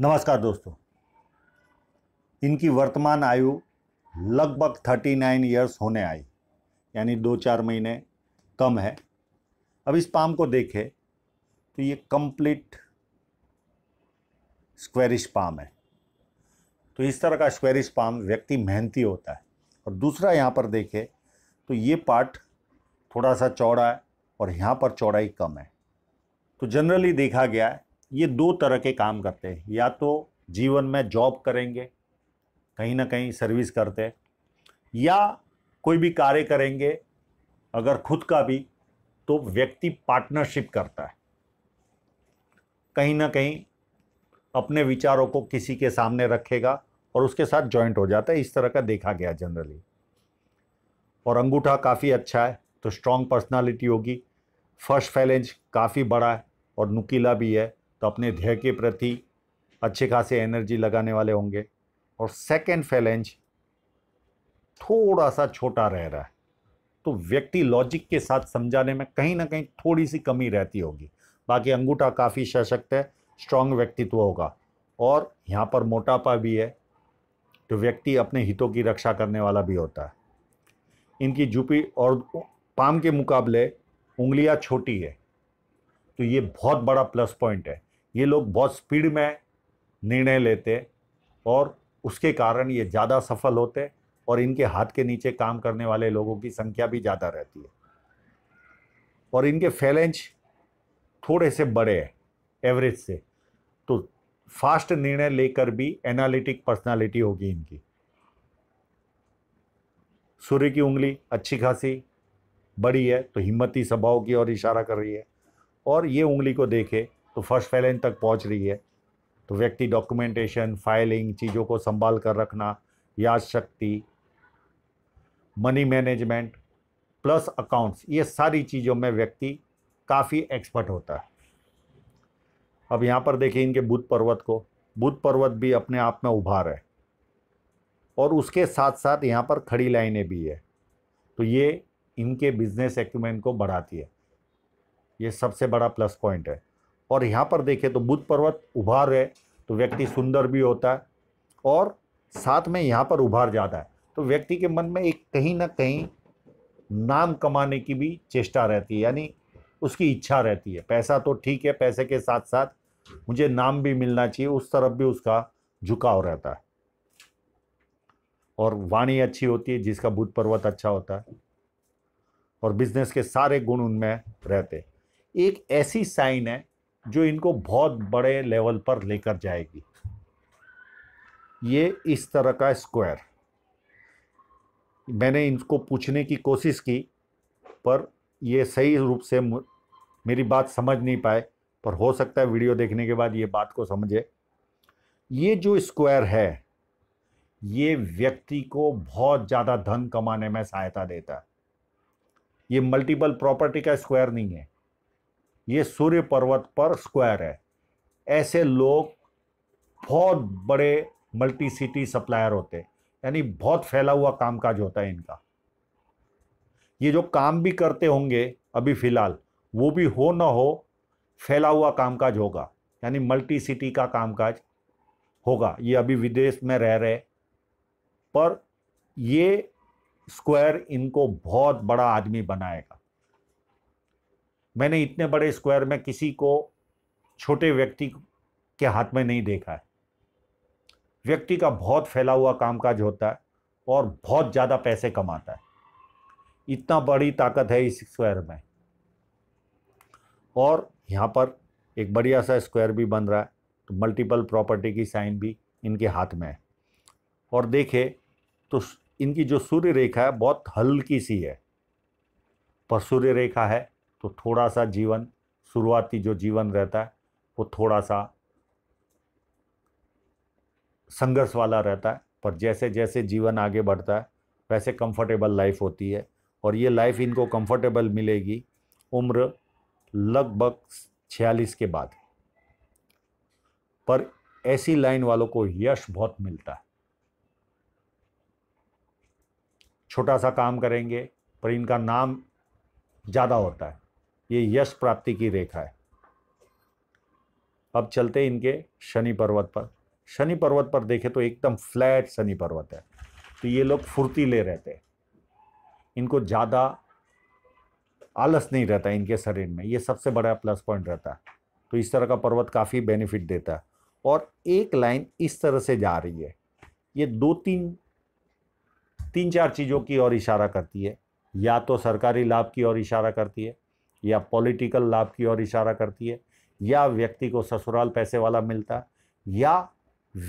नमस्कार दोस्तों इनकी वर्तमान आयु लगभग थर्टी नाइन ईयर्स होने आई यानी दो चार महीने कम है अब इस पाम को देखें तो ये कंप्लीट स्क्वेरिश पाम है तो इस तरह का स्क्वेरिश पाम व्यक्ति मेहनती होता है और दूसरा यहाँ पर देखें तो ये पार्ट थोड़ा सा चौड़ा है और यहाँ पर चौड़ाई कम है तो जनरली देखा गया है ये दो तरह के काम करते हैं या तो जीवन में जॉब करेंगे कहीं ना कहीं सर्विस करते या कोई भी कार्य करेंगे अगर खुद का भी तो व्यक्ति पार्टनरशिप करता है कहीं ना कहीं अपने विचारों को किसी के सामने रखेगा और उसके साथ जॉइंट हो जाता है इस तरह का देखा गया जनरली और अंगूठा काफ़ी अच्छा है तो स्ट्रॉन्ग पर्सनालिटी होगी फर्स्ट फैलेंज काफ़ी बड़ा है और नुकीला भी है तो अपने ध्येय के प्रति अच्छे खासे एनर्जी लगाने वाले होंगे और सेकेंड फैलेंज थोड़ा सा छोटा रह रहा है तो व्यक्ति लॉजिक के साथ समझाने में कहीं ना कहीं थोड़ी सी कमी रहती होगी बाकी अंगूठा काफ़ी सशक्त है स्ट्रांग व्यक्तित्व होगा और यहाँ पर मोटापा भी है तो व्यक्ति अपने हितों की रक्षा करने वाला भी होता है इनकी जुपी और पाम के मुकाबले उंगलियाँ छोटी है तो ये बहुत बड़ा प्लस पॉइंट है ये लोग बहुत स्पीड में निर्णय लेते और उसके कारण ये ज़्यादा सफल होते और इनके हाथ के नीचे काम करने वाले लोगों की संख्या भी ज़्यादा रहती है और इनके फैलेंज थोड़े से बड़े हैं एवरेज से तो फास्ट निर्णय लेकर भी एनालिटिक पर्सनालिटी होगी इनकी सूर्य की उंगली अच्छी खासी बड़ी है तो हिम्मती स्वभाव की ओर इशारा कर रही है और ये उंगली को देखे तो फर्स्ट फैलेंज तक पहुंच रही है तो व्यक्ति डॉक्यूमेंटेशन फाइलिंग चीज़ों को संभाल कर रखना याद शक्ति मनी मैनेजमेंट प्लस अकाउंट्स ये सारी चीज़ों में व्यक्ति काफ़ी एक्सपर्ट होता है अब यहाँ पर देखिए इनके बुध पर्वत को बुध पर्वत भी अपने आप में उभार है और उसके साथ साथ यहाँ पर खड़ी लाइनें भी है तो ये इनके बिजनेस एक्यूमेंट को बढ़ाती है ये सबसे बड़ा प्लस पॉइंट है और यहाँ पर देखें तो बुध पर्वत उभार है तो व्यक्ति सुंदर भी होता है और साथ में यहाँ पर उभार जाता है तो व्यक्ति के मन में एक कहीं ना कहीं नाम कमाने की भी चेष्टा रहती है यानी उसकी इच्छा रहती है पैसा तो ठीक है पैसे के साथ साथ मुझे नाम भी मिलना चाहिए उस तरफ भी उसका झुकाव रहता है और वाणी अच्छी होती है जिसका बुध पर्वत अच्छा होता है और बिजनेस के सारे गुण उनमें रहते एक ऐसी साइन है जो इनको बहुत बड़े लेवल पर लेकर जाएगी ये इस तरह का स्क्वायर मैंने इनको पूछने की कोशिश की पर ये सही रूप से मेरी बात समझ नहीं पाए पर हो सकता है वीडियो देखने के बाद ये बात को समझे ये जो स्क्वायर है ये व्यक्ति को बहुत ज़्यादा धन कमाने में सहायता देता है ये मल्टीपल प्रॉपर्टी का स्क्वायर नहीं है ये सूर्य पर्वत पर स्क्वायर है ऐसे लोग बहुत बड़े मल्टी सिटी सप्लायर होते हैं यानी बहुत फैला हुआ कामकाज होता है इनका ये जो काम भी करते होंगे अभी फ़िलहाल वो भी हो ना हो फैला हुआ कामकाज होगा यानी मल्टी सिटी का कामकाज होगा ये अभी विदेश में रह रहे पर ये स्क्वायर इनको बहुत बड़ा आदमी बनाएगा मैंने इतने बड़े स्क्वायर में किसी को छोटे व्यक्ति के हाथ में नहीं देखा है व्यक्ति का बहुत फैला हुआ कामकाज होता है और बहुत ज़्यादा पैसे कमाता है इतना बड़ी ताकत है इस स्क्वायर में और यहाँ पर एक बढ़िया सा स्क्वायर भी बन रहा है तो मल्टीपल प्रॉपर्टी की साइन भी इनके हाथ में है और देखे तो इनकी जो सूर्य रेखा है बहुत हल्की सी है पर सूर्य रेखा है तो थोड़ा सा जीवन शुरुआती जो जीवन रहता है वो थोड़ा सा संघर्ष वाला रहता है पर जैसे जैसे जीवन आगे बढ़ता है वैसे कंफर्टेबल लाइफ होती है और ये लाइफ इनको कंफर्टेबल मिलेगी उम्र लगभग छियालीस के बाद पर ऐसी लाइन वालों को यश बहुत मिलता है छोटा सा काम करेंगे पर इनका नाम ज़्यादा होता है ये यश प्राप्ति की रेखा है अब चलते इनके शनि पर्वत पर शनि पर्वत पर देखें तो एकदम फ्लैट शनि पर्वत है तो ये लोग फुर्ती ले रहते हैं इनको ज़्यादा आलस नहीं रहता इनके शरीर में ये सबसे बड़ा प्लस पॉइंट रहता है तो इस तरह का पर्वत काफ़ी बेनिफिट देता है और एक लाइन इस तरह से जा रही है ये दो तीन तीन चार चीज़ों की ओर इशारा करती है या तो सरकारी लाभ की ओर इशारा करती है या पॉलिटिकल लाभ की ओर इशारा करती है या व्यक्ति को ससुराल पैसे वाला मिलता या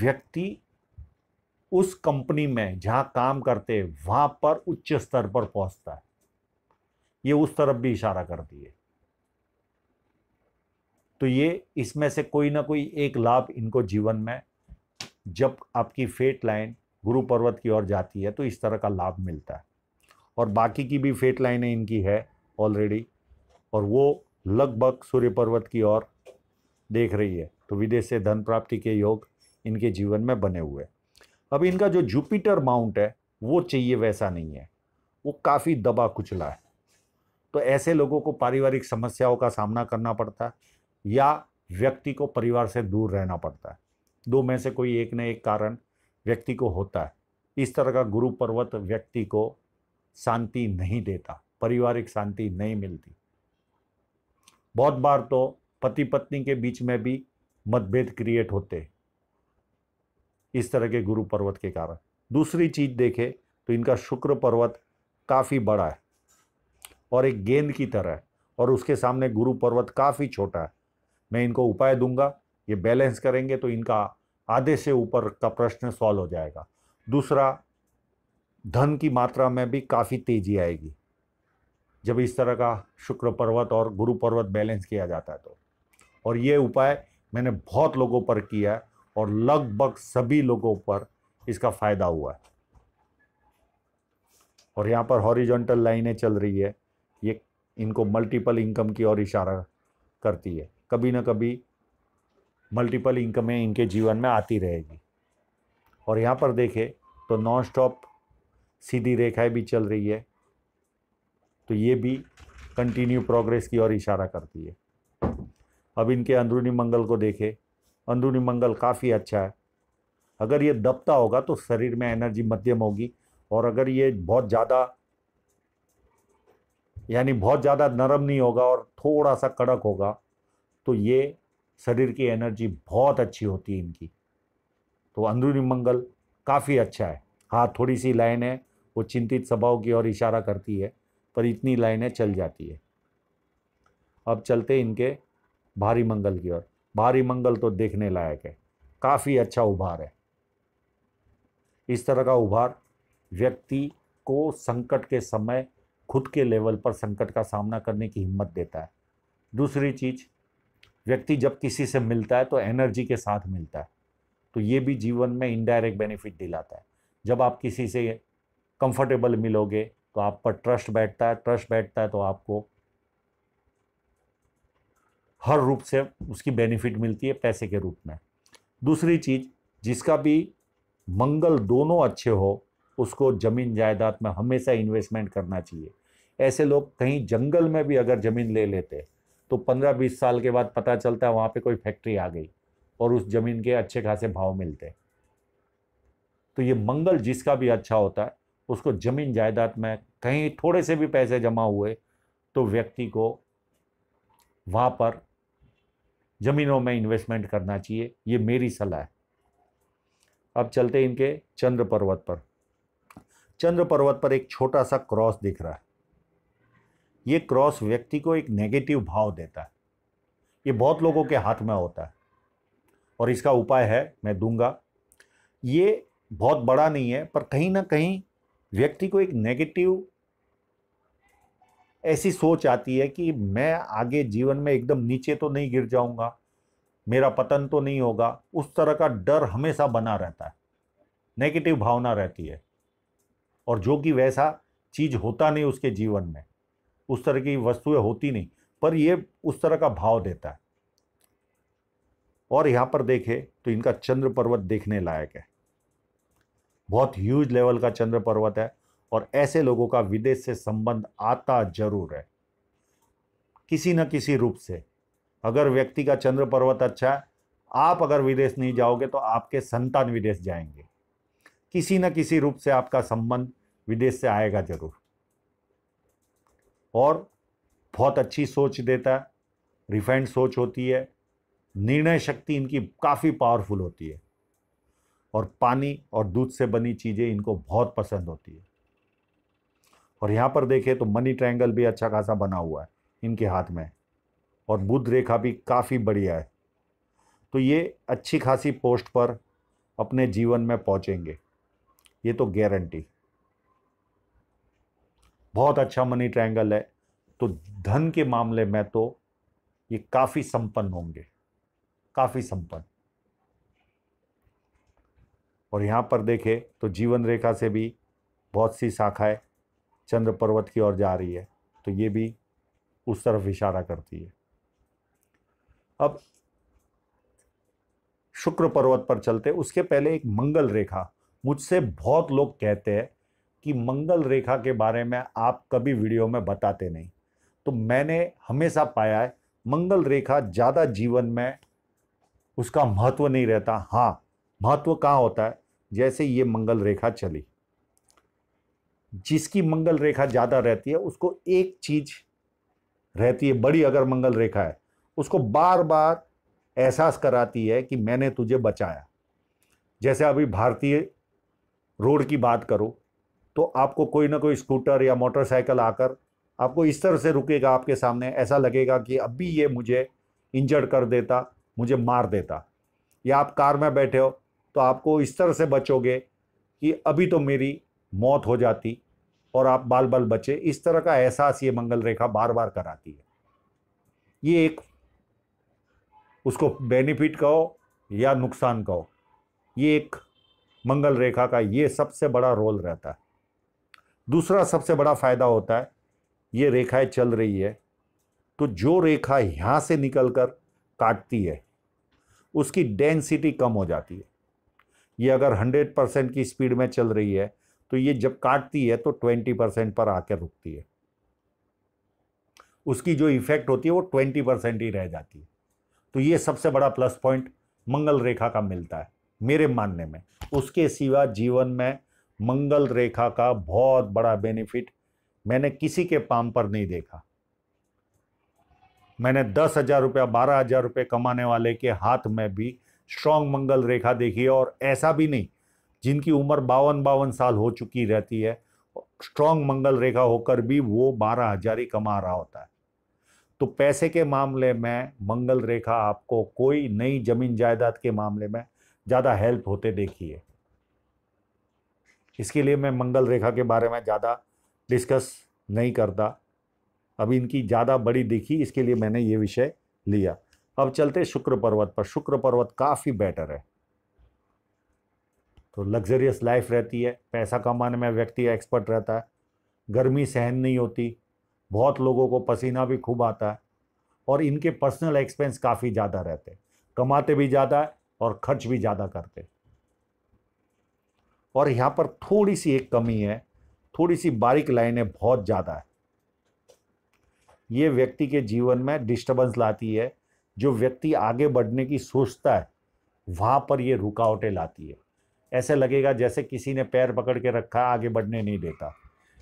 व्यक्ति उस कंपनी में जहां काम करते वहां पर उच्च स्तर पर पहुंचता है ये उस तरफ भी इशारा करती है तो ये इसमें से कोई ना कोई एक लाभ इनको जीवन में जब आपकी फेट लाइन गुरु पर्वत की ओर जाती है तो इस तरह का लाभ मिलता है और बाकी की भी फेट लाइनें इनकी है ऑलरेडी और वो लगभग सूर्य पर्वत की ओर देख रही है तो विदेश से धन प्राप्ति के योग इनके जीवन में बने हुए अब इनका जो जुपिटर माउंट है वो चाहिए वैसा नहीं है वो काफ़ी दबा कुचला है तो ऐसे लोगों को पारिवारिक समस्याओं का सामना करना पड़ता है या व्यक्ति को परिवार से दूर रहना पड़ता है दो में से कोई एक न एक कारण व्यक्ति को होता है इस तरह का गुरु पर्वत व्यक्ति को शांति नहीं देता पारिवारिक शांति नहीं मिलती बहुत बार तो पति पत्नी के बीच में भी मतभेद क्रिएट होते इस तरह के गुरु पर्वत के कारण दूसरी चीज़ देखें तो इनका शुक्र पर्वत काफ़ी बड़ा है और एक गेंद की तरह है और उसके सामने गुरु पर्वत काफ़ी छोटा है मैं इनको उपाय दूंगा ये बैलेंस करेंगे तो इनका आधे से ऊपर का प्रश्न सॉल्व हो जाएगा दूसरा धन की मात्रा में भी काफ़ी तेज़ी आएगी जब इस तरह का शुक्र पर्वत और गुरु पर्वत बैलेंस किया जाता है तो और ये उपाय मैंने बहुत लोगों पर किया है और लगभग सभी लोगों पर इसका फ़ायदा हुआ है और यहाँ पर हॉरिजॉन्टल लाइनें चल रही है ये इनको मल्टीपल इनकम की ओर इशारा करती है कभी ना कभी मल्टीपल इनकमें इनके जीवन में आती रहेगी और यहाँ पर देखें तो नॉन स्टॉप सीधी रेखाएं भी चल रही है तो ये भी कंटिन्यू प्रोग्रेस की ओर इशारा करती है अब इनके अंदरूनी मंगल को देखें अंदरूनी मंगल काफ़ी अच्छा है अगर ये दबता होगा तो शरीर में एनर्जी मध्यम होगी और अगर ये बहुत ज़्यादा यानी बहुत ज़्यादा नरम नहीं होगा और थोड़ा सा कड़क होगा तो ये शरीर की एनर्जी बहुत अच्छी होती है इनकी तो अंदरूनी मंगल काफ़ी अच्छा है हाँ थोड़ी सी लाइन है वो चिंतित स्वभाव की ओर इशारा करती है पर इतनी लाइनें चल जाती है अब चलते इनके भारी मंगल की ओर भारी मंगल तो देखने लायक है काफ़ी अच्छा उभार है इस तरह का उभार व्यक्ति को संकट के समय खुद के लेवल पर संकट का सामना करने की हिम्मत देता है दूसरी चीज़ व्यक्ति जब किसी से मिलता है तो एनर्जी के साथ मिलता है तो ये भी जीवन में इनडायरेक्ट बेनिफिट दिलाता है जब आप किसी से कंफर्टेबल मिलोगे तो आप पर ट्रस्ट बैठता है ट्रस्ट बैठता है तो आपको हर रूप से उसकी बेनिफिट मिलती है पैसे के रूप में दूसरी चीज़ जिसका भी मंगल दोनों अच्छे हो उसको ज़मीन जायदाद में हमेशा इन्वेस्टमेंट करना चाहिए ऐसे लोग कहीं जंगल में भी अगर ज़मीन ले लेते तो पंद्रह बीस साल के बाद पता चलता है वहाँ पे कोई फैक्ट्री आ गई और उस ज़मीन के अच्छे खासे भाव मिलते तो ये मंगल जिसका भी अच्छा होता है उसको ज़मीन जायदाद में कहीं थोड़े से भी पैसे जमा हुए तो व्यक्ति को वहाँ पर ज़मीनों में इन्वेस्टमेंट करना चाहिए ये मेरी सलाह है अब चलते इनके चंद्र पर्वत पर चंद्र पर्वत पर एक छोटा सा क्रॉस दिख रहा है ये क्रॉस व्यक्ति को एक नेगेटिव भाव देता है ये बहुत लोगों के हाथ में होता है और इसका उपाय है मैं दूंगा ये बहुत बड़ा नहीं है पर कहीं ना कहीं व्यक्ति को एक नेगेटिव ऐसी सोच आती है कि मैं आगे जीवन में एकदम नीचे तो नहीं गिर जाऊंगा मेरा पतन तो नहीं होगा उस तरह का डर हमेशा बना रहता है नेगेटिव भावना रहती है और जो कि वैसा चीज़ होता नहीं उसके जीवन में उस तरह की वस्तुएं होती नहीं पर ये उस तरह का भाव देता है और यहाँ पर देखें तो इनका चंद्र पर्वत देखने लायक है बहुत ह्यूज लेवल का चंद्र पर्वत है और ऐसे लोगों का विदेश से संबंध आता जरूर है किसी न किसी रूप से अगर व्यक्ति का चंद्र पर्वत अच्छा है आप अगर विदेश नहीं जाओगे तो आपके संतान विदेश जाएंगे किसी न किसी रूप से आपका संबंध विदेश से आएगा जरूर और बहुत अच्छी सोच देता है रिफाइंड सोच होती है निर्णय शक्ति इनकी काफ़ी पावरफुल होती है और पानी और दूध से बनी चीज़ें इनको बहुत पसंद होती है और यहाँ पर देखें तो मनी ट्रायंगल भी अच्छा खासा बना हुआ है इनके हाथ में और बुद्ध रेखा भी काफ़ी बढ़िया है तो ये अच्छी खासी पोस्ट पर अपने जीवन में पहुँचेंगे ये तो गारंटी बहुत अच्छा मनी ट्रायंगल है तो धन के मामले में तो ये काफ़ी संपन्न होंगे काफ़ी संपन्न और यहाँ पर देखें तो जीवन रेखा से भी बहुत सी शाखाएँ चंद्र पर्वत की ओर जा रही है तो ये भी उस तरफ इशारा करती है अब शुक्र पर्वत पर चलते उसके पहले एक मंगल रेखा मुझसे बहुत लोग कहते हैं कि मंगल रेखा के बारे में आप कभी वीडियो में बताते नहीं तो मैंने हमेशा पाया है मंगल रेखा ज़्यादा जीवन में उसका महत्व नहीं रहता हाँ महत्व कहाँ होता है जैसे ये मंगल रेखा चली जिसकी मंगल रेखा ज़्यादा रहती है उसको एक चीज़ रहती है बड़ी अगर मंगल रेखा है उसको बार बार एहसास कराती है कि मैंने तुझे बचाया जैसे अभी भारतीय रोड की बात करो तो आपको कोई ना कोई स्कूटर या मोटरसाइकिल आकर आपको इस तरह से रुकेगा आपके सामने ऐसा लगेगा कि अभी ये मुझे इंजर्ड कर देता मुझे मार देता या आप कार में बैठे हो तो आपको इस तरह से बचोगे कि अभी तो मेरी मौत हो जाती और आप बाल बाल बचे इस तरह का एहसास ये मंगल रेखा बार बार कराती है ये एक उसको बेनिफिट कहो या नुकसान कहो ये एक मंगल रेखा का ये सबसे बड़ा रोल रहता है दूसरा सबसे बड़ा फ़ायदा होता है ये रेखाएं चल रही है तो जो रेखा यहाँ से निकल कर काटती है उसकी डेंसिटी कम हो जाती है ये अगर हंड्रेड परसेंट की स्पीड में चल रही है तो ये जब काटती है तो ट्वेंटी परसेंट पर आकर रुकती है उसकी जो इफेक्ट होती है वो ट्वेंटी परसेंट ही रह जाती है तो ये सबसे बड़ा प्लस पॉइंट मंगल रेखा का मिलता है मेरे मानने में उसके सिवा जीवन में मंगल रेखा का बहुत बड़ा बेनिफिट मैंने किसी के पाम पर नहीं देखा मैंने दस हज़ार रुपया बारह हज़ार रुपये कमाने वाले के हाथ में भी स्ट्रांग मंगल रेखा देखिए और ऐसा भी नहीं जिनकी उम्र बावन बावन साल हो चुकी रहती है स्ट्रांग मंगल रेखा होकर भी वो बारह हजार ही कमा रहा होता है तो पैसे के मामले में मंगल रेखा आपको कोई नई जमीन जायदाद के मामले में ज़्यादा हेल्प होते देखिए इसके लिए मैं मंगल रेखा के बारे में ज़्यादा डिस्कस नहीं करता अब इनकी ज़्यादा बड़ी दिखी इसके लिए मैंने ये विषय लिया अब चलते शुक्र पर्वत पर शुक्र पर्वत काफ़ी बेटर है तो लग्जरियस लाइफ रहती है पैसा कमाने में व्यक्ति एक्सपर्ट रहता है गर्मी सहन नहीं होती बहुत लोगों को पसीना भी खूब आता है और इनके पर्सनल एक्सपेंस काफ़ी ज़्यादा रहते हैं कमाते भी ज़्यादा है और खर्च भी ज़्यादा करते और यहाँ पर थोड़ी सी एक कमी है थोड़ी सी बारीक लाइनें बहुत ज़्यादा है ये व्यक्ति के जीवन में डिस्टर्बेंस लाती है जो व्यक्ति आगे बढ़ने की सोचता है वहाँ पर ये रुकावटें लाती है ऐसे लगेगा जैसे किसी ने पैर पकड़ के रखा आगे बढ़ने नहीं देता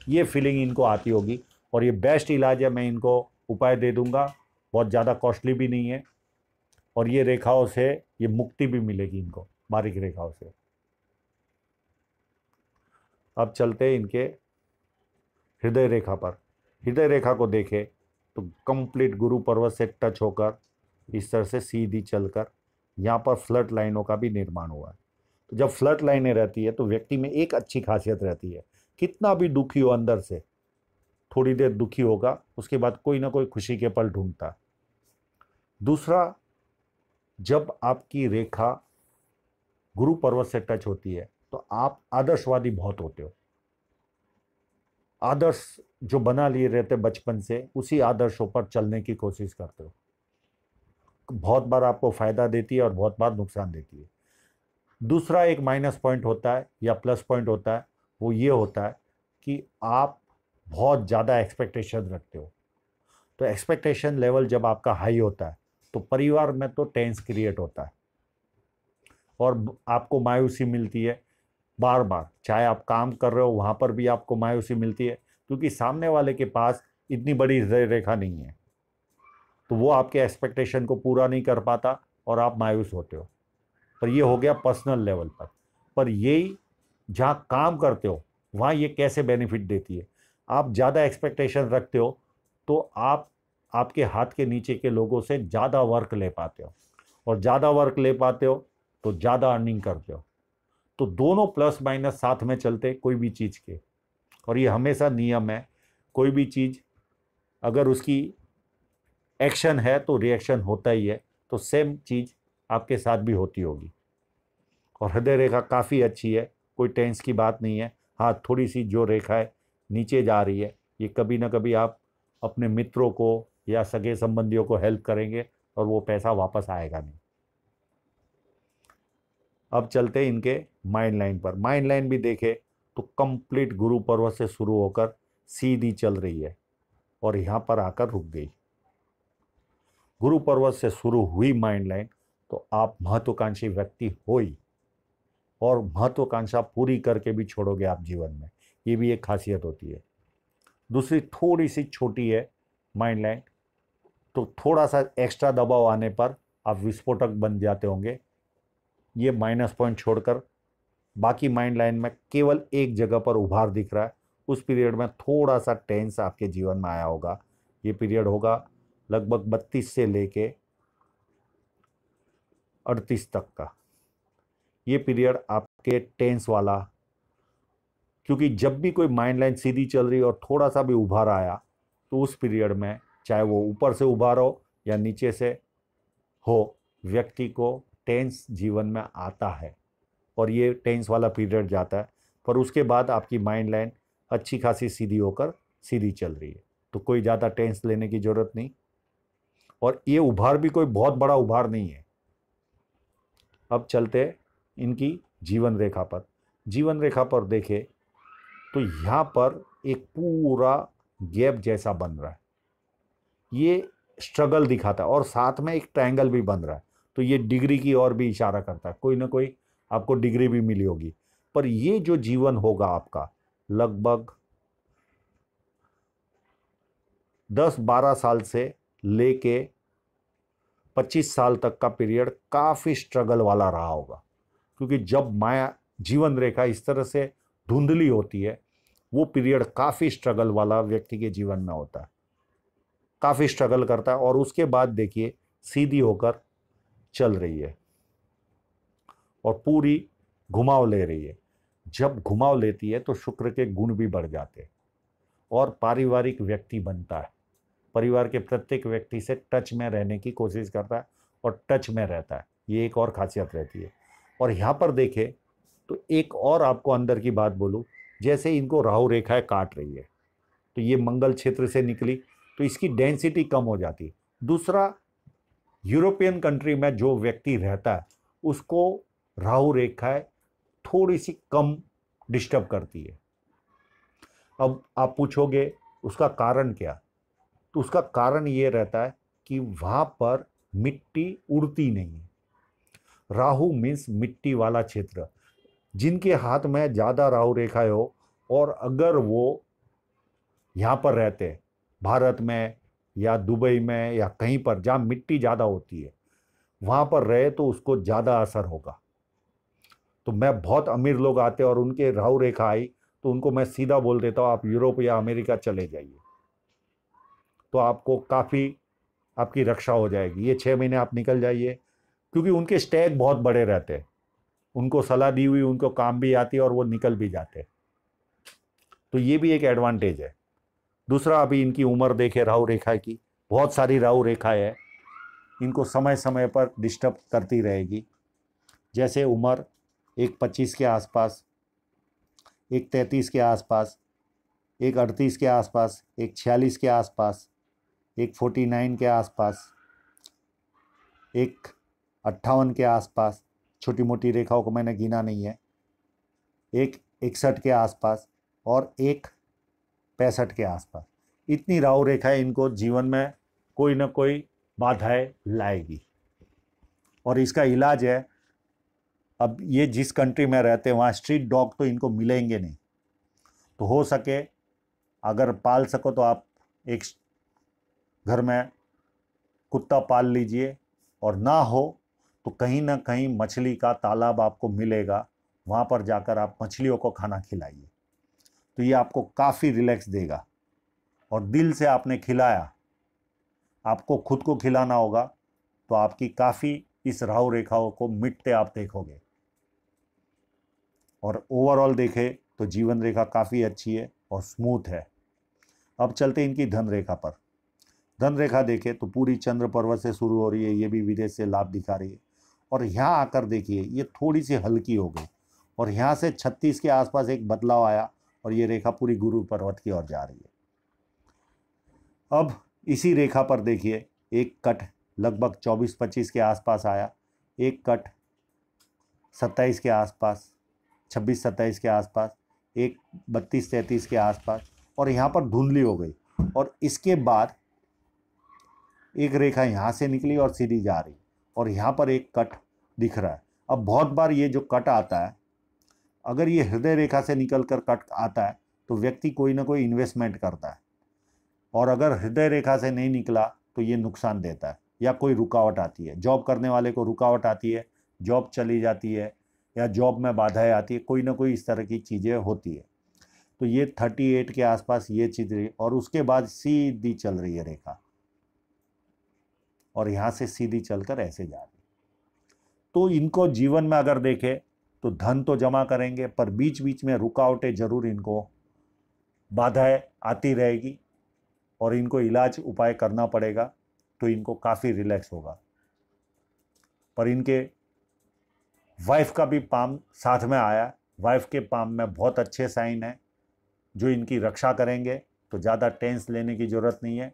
ये फीलिंग इनको आती होगी और ये बेस्ट इलाज है मैं इनको उपाय दे दूँगा बहुत ज़्यादा कॉस्टली भी नहीं है और ये रेखाओं से ये मुक्ति भी मिलेगी इनको बारीक रेखाओं से अब चलते हैं इनके हृदय रेखा पर हृदय रेखा को देखें तो कंप्लीट गुरु पर्वत से टच होकर इस तरह से सीधी चलकर यहाँ पर फ्लड लाइनों का भी निर्माण हुआ है तो जब फ्लड लाइनें रहती है तो व्यक्ति में एक अच्छी खासियत रहती है कितना भी दुखी हो अंदर से थोड़ी देर दुखी होगा उसके बाद कोई ना कोई खुशी के पल ढूंढता है दूसरा जब आपकी रेखा गुरु पर्वत से टच होती है तो आप आदर्शवादी बहुत होते हो आदर्श जो बना लिए रहते बचपन से उसी आदर्शों पर चलने की कोशिश करते हो बहुत बार आपको फ़ायदा देती है और बहुत बार नुकसान देती है दूसरा एक माइनस पॉइंट होता है या प्लस पॉइंट होता है वो ये होता है कि आप बहुत ज़्यादा एक्सपेक्टेशन रखते हो तो एक्सपेक्टेशन लेवल जब आपका हाई होता है तो परिवार में तो टेंस क्रिएट होता है और आपको मायूसी मिलती है बार बार चाहे आप काम कर रहे हो वहाँ पर भी आपको मायूसी मिलती है क्योंकि सामने वाले के पास इतनी बड़ी रेखा नहीं है तो वो आपके एक्सपेक्टेशन को पूरा नहीं कर पाता और आप मायूस होते हो पर ये हो गया पर्सनल लेवल पर पर यही जहाँ काम करते हो वहाँ ये कैसे बेनिफिट देती है आप ज़्यादा एक्सपेक्टेशन रखते हो तो आप आपके हाथ के नीचे के लोगों से ज़्यादा वर्क ले पाते हो और ज़्यादा वर्क ले पाते हो तो ज़्यादा अर्निंग करते हो तो दोनों प्लस माइनस साथ में चलते कोई भी चीज़ के और ये हमेशा नियम है कोई भी चीज़ अगर उसकी एक्शन है तो रिएक्शन होता ही है तो सेम चीज़ आपके साथ भी होती होगी और हृदय रेखा काफ़ी अच्छी है कोई टेंस की बात नहीं है हाँ थोड़ी सी जो रेखा है नीचे जा रही है ये कभी ना कभी आप अपने मित्रों को या सगे संबंधियों को हेल्प करेंगे और वो पैसा वापस आएगा नहीं अब चलते हैं इनके माइंड लाइन पर माइंड लाइन भी देखे तो कंप्लीट गुरु पर्वत से शुरू होकर सीधी चल रही है और यहाँ पर आकर रुक गई गुरु पर्वत से शुरू हुई माइंड लाइन तो आप महत्वाकांक्षी व्यक्ति हो ही और महत्वाकांक्षा पूरी करके भी छोड़ोगे आप जीवन में ये भी एक खासियत होती है दूसरी थोड़ी सी छोटी है माइंड लाइन तो थोड़ा सा एक्स्ट्रा दबाव आने पर आप विस्फोटक बन जाते होंगे ये माइनस पॉइंट छोड़कर बाकी माइंड लाइन में केवल एक जगह पर उभार दिख रहा है उस पीरियड में थोड़ा सा टेंस आपके जीवन में आया होगा ये पीरियड होगा लगभग बत्तीस से लेके अड़तीस तक का ये पीरियड आपके टेंस वाला क्योंकि जब भी कोई माइंड लाइन सीधी चल रही और थोड़ा सा भी उभार आया तो उस पीरियड में चाहे वो ऊपर से उभार हो या नीचे से हो व्यक्ति को टेंस जीवन में आता है और ये टेंस वाला पीरियड जाता है पर उसके बाद आपकी माइंड लाइन अच्छी खासी सीधी होकर सीधी चल रही है तो कोई ज़्यादा टेंस लेने की ज़रूरत नहीं और ये उभार भी कोई बहुत बड़ा उभार नहीं है अब चलते इनकी जीवन रेखा पर जीवन रेखा पर देखें तो यहाँ पर एक पूरा गैप जैसा बन रहा है ये स्ट्रगल दिखाता है और साथ में एक ट्रायंगल भी बन रहा है तो ये डिग्री की ओर भी इशारा करता है कोई ना कोई आपको डिग्री भी मिली होगी पर ये जो जीवन होगा आपका लगभग दस बारह साल से लेके 25 साल तक का पीरियड काफ़ी स्ट्रगल वाला रहा होगा क्योंकि जब माया जीवन रेखा इस तरह से धुंधली होती है वो पीरियड काफ़ी स्ट्रगल वाला व्यक्ति के जीवन में होता है काफ़ी स्ट्रगल करता है और उसके बाद देखिए सीधी होकर चल रही है और पूरी घुमाव ले रही है जब घुमाव लेती है तो शुक्र के गुण भी बढ़ जाते हैं और पारिवारिक व्यक्ति बनता है परिवार के प्रत्येक व्यक्ति से टच में रहने की कोशिश करता है और टच में रहता है ये एक और खासियत रहती है और यहाँ पर देखें तो एक और आपको अंदर की बात बोलूँ जैसे इनको राहु रेखाएं काट रही है तो ये मंगल क्षेत्र से निकली तो इसकी डेंसिटी कम हो जाती है दूसरा यूरोपियन कंट्री में जो व्यक्ति रहता है उसको राहु रेखाएं थोड़ी सी कम डिस्टर्ब करती है अब आप पूछोगे उसका कारण क्या तो उसका कारण ये रहता है कि वहाँ पर मिट्टी उड़ती नहीं है राहु मीन्स मिट्टी वाला क्षेत्र जिनके हाथ में ज़्यादा राहु रेखाएं हो और अगर वो यहाँ पर रहते भारत में या दुबई में या कहीं पर जहाँ मिट्टी ज़्यादा होती है वहाँ पर रहे तो उसको ज़्यादा असर होगा तो मैं बहुत अमीर लोग आते और उनके राहु रेखा आई तो उनको मैं सीधा बोल देता हूँ आप यूरोप या अमेरिका चले जाइए तो आपको काफ़ी आपकी रक्षा हो जाएगी ये छः महीने आप निकल जाइए क्योंकि उनके स्टैग बहुत बड़े रहते हैं उनको सलाह दी हुई उनको काम भी आती है और वो निकल भी जाते हैं तो ये भी एक एडवांटेज है दूसरा अभी इनकी उम्र देखे राहु रेखा की बहुत सारी राहु रेखाएँ है इनको समय समय पर डिस्टर्ब करती रहेगी जैसे उम्र एक पच्चीस के आसपास एक तैंतीस के आसपास एक अड़तीस के आसपास एक छियालीस के आसपास एक फोर्टी नाइन के आसपास एक अट्ठावन के आसपास छोटी मोटी रेखाओं को मैंने गिना नहीं है एक इकसठ के आसपास और एक पैंसठ के आसपास इतनी राहु रेखाएं इनको जीवन में कोई ना कोई बाधाएं लाएगी और इसका इलाज है अब ये जिस कंट्री में रहते हैं वहाँ स्ट्रीट डॉग तो इनको मिलेंगे नहीं तो हो सके अगर पाल सको तो आप एक घर में कुत्ता पाल लीजिए और ना हो तो कहीं ना कहीं मछली का तालाब आपको मिलेगा वहाँ पर जाकर आप मछलियों को खाना खिलाइए तो ये आपको काफ़ी रिलैक्स देगा और दिल से आपने खिलाया आपको खुद को खिलाना होगा तो आपकी काफ़ी इस राहु रेखाओं को मिटते आप देखोगे और ओवरऑल देखें तो जीवन रेखा काफ़ी अच्छी है और स्मूथ है अब चलते इनकी धन रेखा पर धन रेखा देखें तो पूरी चंद्र पर्वत से शुरू हो रही है ये भी विदेश से लाभ दिखा रही है और यहाँ आकर देखिए ये थोड़ी सी हल्की हो गई और यहाँ से छत्तीस के आसपास एक बदलाव आया और ये रेखा पूरी गुरु पर्वत की ओर जा रही है अब इसी रेखा पर देखिए एक कट लगभग 24-25 के आसपास आया एक कट 27 के आसपास 26-27 के आसपास एक 32-33 के आसपास और यहाँ पर धुंधली हो गई और इसके बाद एक रेखा यहाँ से निकली और सीधी जा रही और यहाँ पर एक कट दिख रहा है अब बहुत बार ये जो कट आता है अगर ये हृदय रेखा से निकल कर कट आता है तो व्यक्ति कोई ना कोई इन्वेस्टमेंट करता है और अगर हृदय रेखा से नहीं निकला तो ये नुकसान देता है या कोई रुकावट आती है जॉब करने वाले को रुकावट आती है जॉब चली जाती है या जॉब में बाधाएं आती है कोई ना कोई इस तरह की चीज़ें होती है तो ये थर्टी एट के आसपास ये चीज़ रही और उसके बाद सीधी चल रही है रेखा और यहाँ से सीधी चलकर ऐसे जा रही तो इनको जीवन में अगर देखे तो धन तो जमा करेंगे पर बीच बीच में रुकावटें जरूर इनको बाधाएं आती रहेगी और इनको इलाज उपाय करना पड़ेगा तो इनको काफ़ी रिलैक्स होगा पर इनके वाइफ का भी पाम साथ में आया वाइफ के पाम में बहुत अच्छे साइन हैं जो इनकी रक्षा करेंगे तो ज़्यादा टेंस लेने की ज़रूरत नहीं है